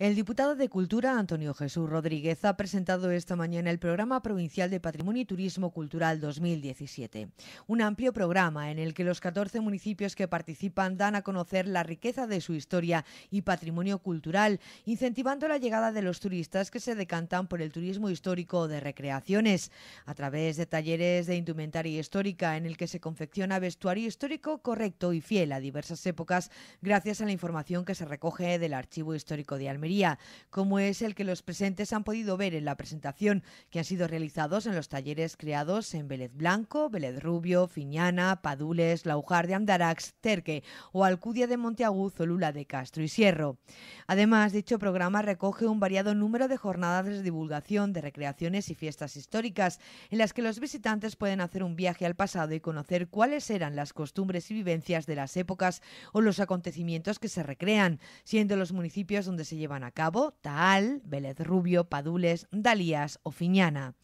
El diputado de Cultura, Antonio Jesús Rodríguez, ha presentado esta mañana el Programa Provincial de Patrimonio y Turismo Cultural 2017, un amplio programa en el que los 14 municipios que participan dan a conocer la riqueza de su historia y patrimonio cultural, incentivando la llegada de los turistas que se decantan por el turismo histórico de recreaciones, a través de talleres de indumentaria histórica en el que se confecciona vestuario histórico correcto y fiel a diversas épocas, gracias a la información que se recoge del Archivo Histórico de Almería como es el que los presentes han podido ver en la presentación que han sido realizados en los talleres creados en Vélez Blanco, Vélez Rubio, Fiñana, Padules, Laujar de Andarax, Terque o Alcudia de Monteaguz, Zolula de Castro y Sierro. Además, dicho programa recoge un variado número de jornadas de divulgación, de recreaciones y fiestas históricas, en las que los visitantes pueden hacer un viaje al pasado y conocer cuáles eran las costumbres y vivencias de las épocas o los acontecimientos que se recrean, siendo los municipios donde se llevan a cabo Taal, Vélez Rubio, Padules, Dalías o Fiñana.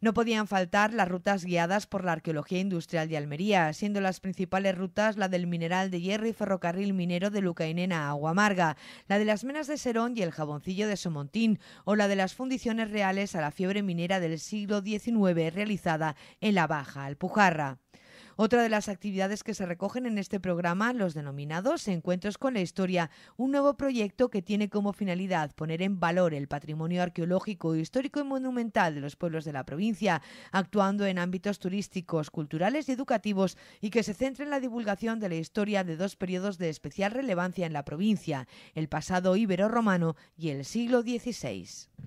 No podían faltar las rutas guiadas por la arqueología industrial de Almería, siendo las principales rutas la del mineral de hierro y ferrocarril minero de Lucainena a Aguamarga, la de las menas de Serón y el jaboncillo de Somontín, o la de las fundiciones reales a la fiebre minera del siglo XIX realizada en la Baja Alpujarra. Otra de las actividades que se recogen en este programa, los denominados Encuentros con la Historia, un nuevo proyecto que tiene como finalidad poner en valor el patrimonio arqueológico, histórico y monumental de los pueblos de la provincia, actuando en ámbitos turísticos, culturales y educativos y que se centra en la divulgación de la historia de dos periodos de especial relevancia en la provincia, el pasado ibero-romano y el siglo XVI.